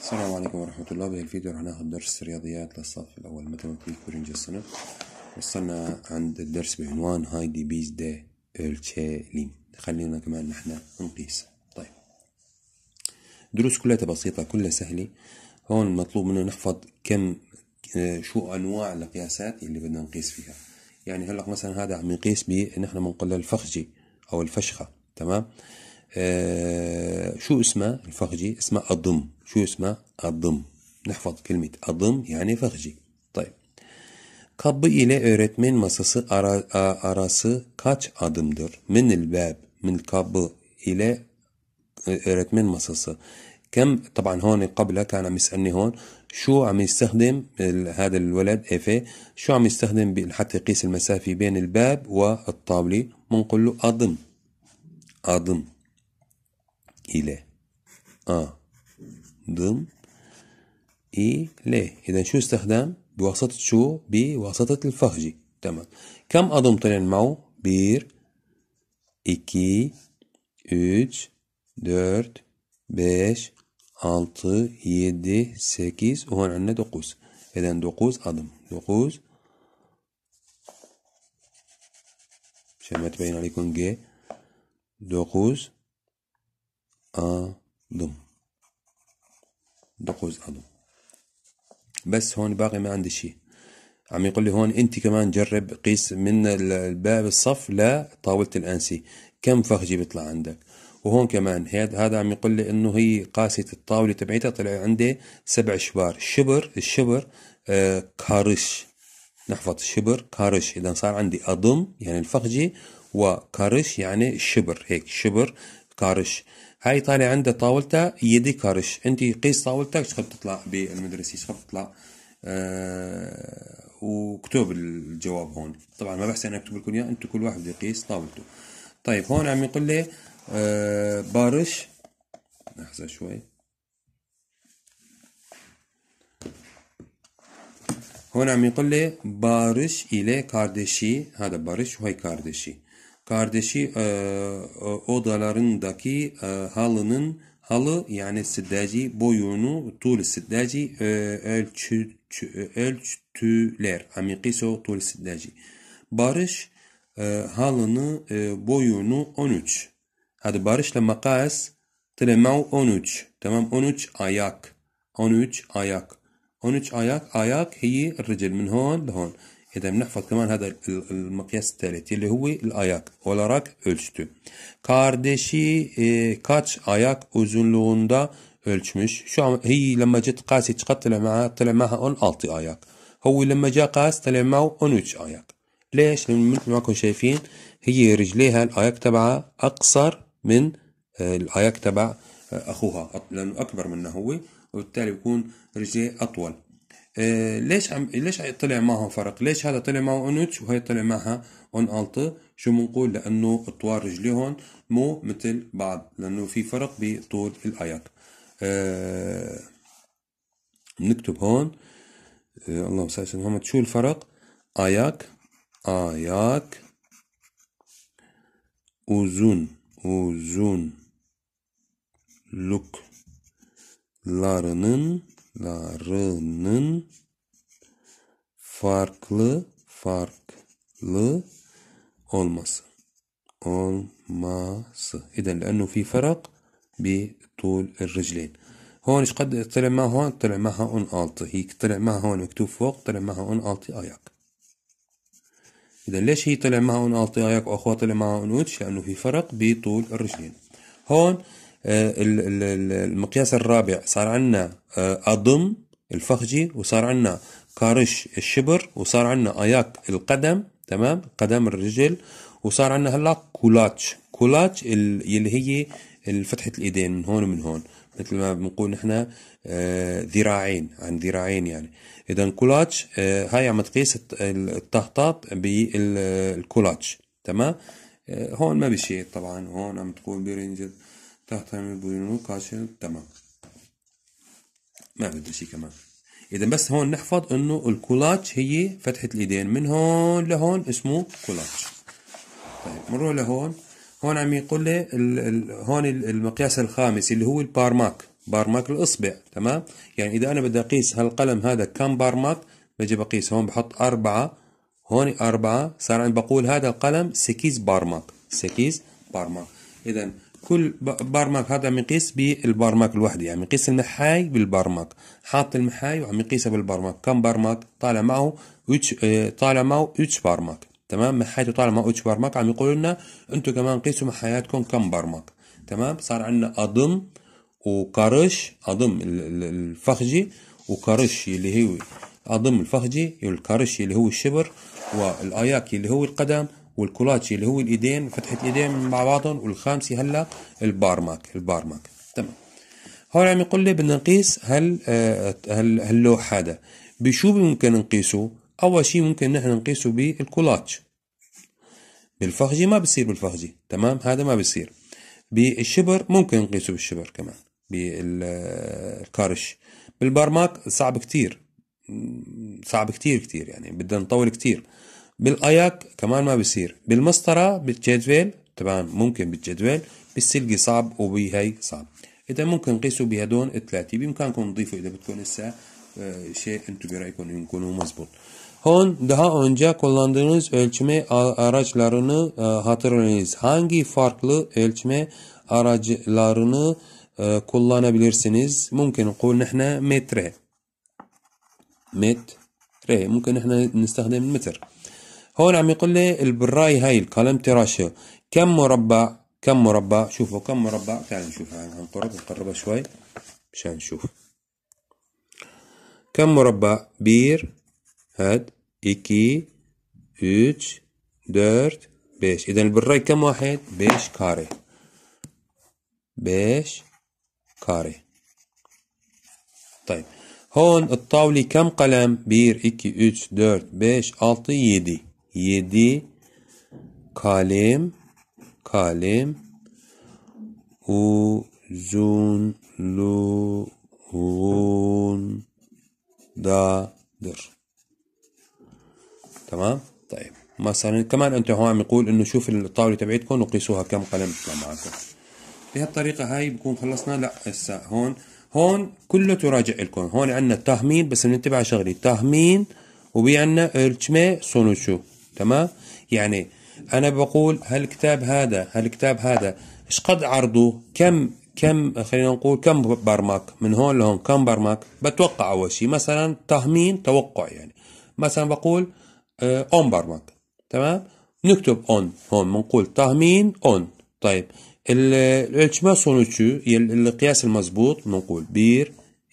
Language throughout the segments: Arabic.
السلام عليكم ورحمة الله بهذا الفيديو راح ناخذ درس رياضيات للصف الأول ماتماتيك ورينج السنة وصلنا عند الدرس بعنوان هاي دي بيز دي التشيلين خلينا كمان نحن نقيس طيب دروس كلها بسيطة كلها سهلة هون مطلوب منا نحفظ كم آه، شو أنواع القياسات اللي بدنا نقيس فيها يعني هلا مثلا هذا عم يقيس به نحن بنقول الفخجي أو الفشخة تمام آه، شو اسمها الفخجي اسمها أضم شو اسمها أضم نحفظ كلمة adım yani fıhci. Tayyip. Kapı ile öğretmen masası ara, كاتش arası kaç adımdır? Minil bab, min kapı ile öğretmen masası. كم طبعا هون قبله كان عم يسالني هون شو عم يستخدم هذا الولد افي إيه. شو عم يستخدم حتى يقيس المسافه بين الباب والطاوله بنقول له اضم اضم ile أ ضم إليه إذا شو استخدام بواسطة شو بواسطة الفخذ تمام كم أضم طلعن معه بير إكي üç, dört, beş, altı, yedi, sekiz, on anne dokuz. Eden dokuz adım. Dokuz. Şemet beyin aleyküm G. Dokuz. اضم دقوز اضم بس هون باقي ما عندي شيء عم يقول لي هون انت كمان جرب قيس من الباب الصف لطاولة الانسي كم فخجي بيطلع عندك وهون كمان هذا عم يقول لي انه هي قاسية الطاولة تبعتها طلع عندي سبع شبار الشبر الشبر آه كارش نحفظ شبر كارش اذا صار عندي اضم يعني الفخجي وكارش يعني الشبر هيك شبر كارش هاي طالع عنده طاولته يدي كارش انت قيس طاولتك شخب تطلع بالمدرسة شخب تطلع آه وكتب الجواب هون طبعا ما بحسن انا اكتب لكم اياه انتم كل واحد يقيس طاولته طيب هون عم يقول لي آه بارش لحظه شوي هون عم يقول لي بارش إلى كاردشي هذا بارش وهي كاردشي kardeşi e, odalarındaki e, halının halı yani siddeci boyunu tul siddeci e, ölçü, e, ölçtüler. Amikiso tul siddeci. Barış e, halını e, boyunu 13. Hadi barışla makas tremau 13. Tamam 13 ayak. 13 ayak. 13 ayak ayak hiyi rıcıl min hon lehon. إذا بنحفظ كمان هذا المقياس الثالث اللي هو الأياك olarak ölçtü. Kardeşi e, kaç ayak uzunluğunda ölçmüş. Şu an هي لما جت قاسي قد طلع معها طلع معها 16 اياك. هو لما جاء قاس طلع معه 13 اياك. ليش؟ لأن مثل ما كنتم شايفين هي رجليها الأياك تبعها أقصر من آه، الأياك تبع آه، أخوها لأنه أكبر منه هو وبالتالي بيكون رجليه أطول إيه، ليش عم ليش طلع معهم فرق؟ ليش هذا طلع معه اونوتش وهي طلع معها اون التو؟ شو بنقول؟ لانه اطوار رجليهم مو مثل بعض لانه في فرق بطول الاياق. أه بنكتب هون أه اللهم صل على محمد شو الفرق؟ اياك اياك اوزون اوزون لوك لارنن farklarının farklı farklı olması olması إذا لأنه في فرق بطول الرجلين هون ايش قد طلع معها هون طلع معها اون التي هيك طلع معها هون مكتوب فوق طلع معها اون التي اياك اذا ليش هي طلع معها اون التي اياك واخوها طلع معها اون اوتش لانه في فرق بطول الرجلين هون آه، المقياس الرابع صار عندنا آه، أضم الفخجي وصار عندنا كارش الشبر وصار عندنا أياك القدم تمام قدم الرجل وصار عندنا هلا كولاتش كولاتش اللي هي فتحة الإيدين من هون ومن هون مثل ما بنقول نحن آه، ذراعين عن ذراعين يعني إذا كولاتش هاي عم تقيس الطهطاط بالكولاتش تمام هون ما بشيء طبعا هون عم تقول برينجز تحت أمر البولينوم تمام ما بدنا شيء كمان اذا بس هون نحفظ انه الكولاتش هي فتحه الايدين من هون لهون اسمه كولاتش طيب نروح لهون هون عم يقول لي الـ الـ هون المقياس الخامس اللي هو البارماك بارماك الاصبع تمام يعني اذا انا بدي اقيس هالقلم هذا كم بارماك بجي بقيس هون بحط أربعة هون أربعة صار عم بقول هذا القلم سكيز بارماك سكيز بارماك اذا كل بارماك هذا عم يقيس بالبارماك لوحده يعني يقيس المحاي بالبارماك حاط المحاي وعم يقيسها بالبارماك كم بارماك طالع معه آه، طالع معه اتش بارماك تمام محايته طالع معه اتش بارماك عم يقول لنا انتم كمان قيسوا محاياتكم كم بارماك تمام صار عندنا اضم وكرش اضم الفخجي وكرش اللي هو اضم الفخجي والكرش اللي هو الشبر والاياكي اللي هو القدم والكولاتشي اللي هو الايدين فتحه الايدين مع بعضهم والخامسه هلا البارماك البارماك تمام هون عم يقول لي بدنا نقيس هال آه، هال هاللوح هذا بشو ممكن نقيسه اول شيء ممكن نحن نقيسه بالكولاتش بالفخجي ما بصير بالفخجي تمام هذا ما بصير بالشبر ممكن نقيسه بالشبر كمان بالكرش بالبرماك صعب كتير صعب كتير كتير يعني بدنا نطول كتير بالاياك كمان ما بيصير بالمسطره بالجدول تمام ممكن بالجدول بالسلقي صعب وبهي صعب اذا ممكن نقيسوا بهدون الثلاثه بامكانكم تضيفوا اذا بدكم هسه آه، شيء انتم برايكم يكونوا مزبوط Hon daha önce kullandığınız ölçme araçlarını hatırlayınız. Hangi farklı ölçme araçlarını kullanabilirsiniz? ممكن نقول نحن متر متر ممكن نحن نستخدم المتر هون عم يقول لي البراي هاي الكولم تراشيو كم مربع كم مربع شوفوا كم مربع تعالوا نشوفها هنقرب نقربها شوي مشان نشوف كم مربع بير هاد إكي اتش ديرت بيش إذا البراي كم واحد؟ بيش كاري. بيش كاري. طيب هون الطاولة كم قلم؟ بير، إكي، اتش ديرت بيش اعطي يدي yedi kalem kalem uzunluğundadır. تمام؟ طيب مثلا كمان انت هون عم يقول انه شوف الطاوله تبعتكم وقيسوها كم قلم بيطلع معكم بهالطريقه هاي بكون خلصنا لا هسه هون هون كله تراجع لكم هون عندنا التهمين بس ننتبه على شغله تهمين وبي عندنا ölçme سونوشو تمام يعني انا بقول هالكتاب هذا هالكتاب هذا ايش قد عرضه كم كم خلينا نقول كم برمك من هون لهون كم برمك بتوقع اول شيء مثلا تهمين توقع يعني مثلا بقول اون آه، برمك تمام نكتب اون هون بنقول تهمين اون طيب اتش sonucu القياس المضبوط بنقول بير 2, 3, 4, 5, 6, 7, 8, 9, 10,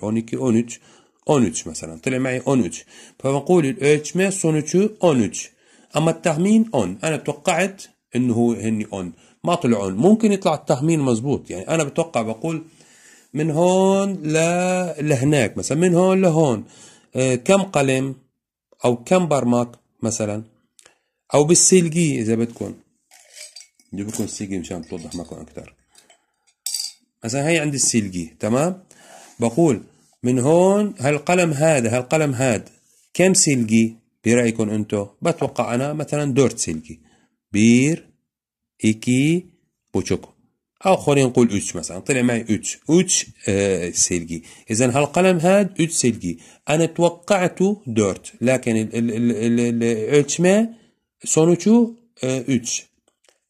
11, 12, 13, 13 مثلا طلع معي 13 فبقول الأجمع sonucu 13 أما التخمين 10 أنا توقعت إنه هو هني 10 ما طلعون ممكن يطلع التخمين مزبوط يعني أنا بتوقع بقول من هون ل... لهناك مثلا من هون لهون آه كم قلم أو كم برمك مثلا أو بالسلقي إذا بدكم نجيب لكم السيجي مشان توضح معكم اكثر مثلا هي عندي السلقي تمام بقول من هون هالقلم هذا هالقلم هذا كم سلقي برايكم انتو بتوقع انا مثلا دورت سلقي بير ايكي بوتشوكو او خلينا نقول اوتش مثلا طلع معي اوتش اوتش آه سلقي اذا هالقلم هاد اوتش سلقي انا توقعته دورت لكن ال ال ال الالتشما سونوتشو آه، اوتش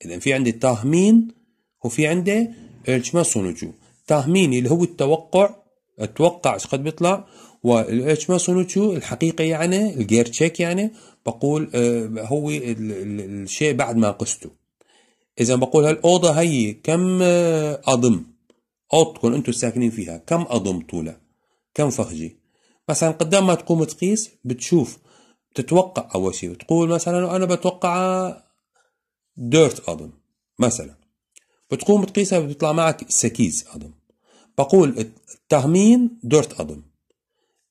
إذا في عندي تهمين وفي عندي ما sonucu. تهمين اللي هو التوقع أتوقع إيش قد بيطلع ما sonucu الحقيقة يعني الجير تشيك يعني بقول آه، هو الشيء بعد ما قسته إذا بقول هالأوضة هي كم آه، أضم أوضتكم أنتم ساكنين فيها كم أضم طولها كم فخجي مثلا قدام ما تقوم تقيس بتشوف بتتوقع أول شيء بتقول مثلا أنا بتوقع 4 أضم مثلا بتقوم بتقيسها بيطلع معك سكيز أضم بقول التهمين 4 أضم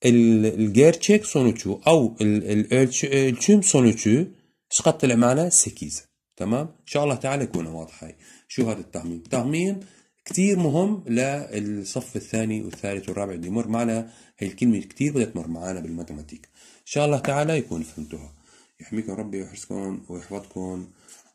الجيرتشيك سونوتشو أو الألتشيم sonucu شقد طلع معنا سكيز تمام إن شاء الله تعالى يكون واضح هاي شو هذا التهمين التهمين كتير مهم للصف الثاني والثالث والرابع اللي يمر معنا هي الكلمة كتير بدها تمر معنا بالماتماتيك إن شاء الله تعالى يكون فهمتوها يحميكم ربي ويحرسكم ويحفظكم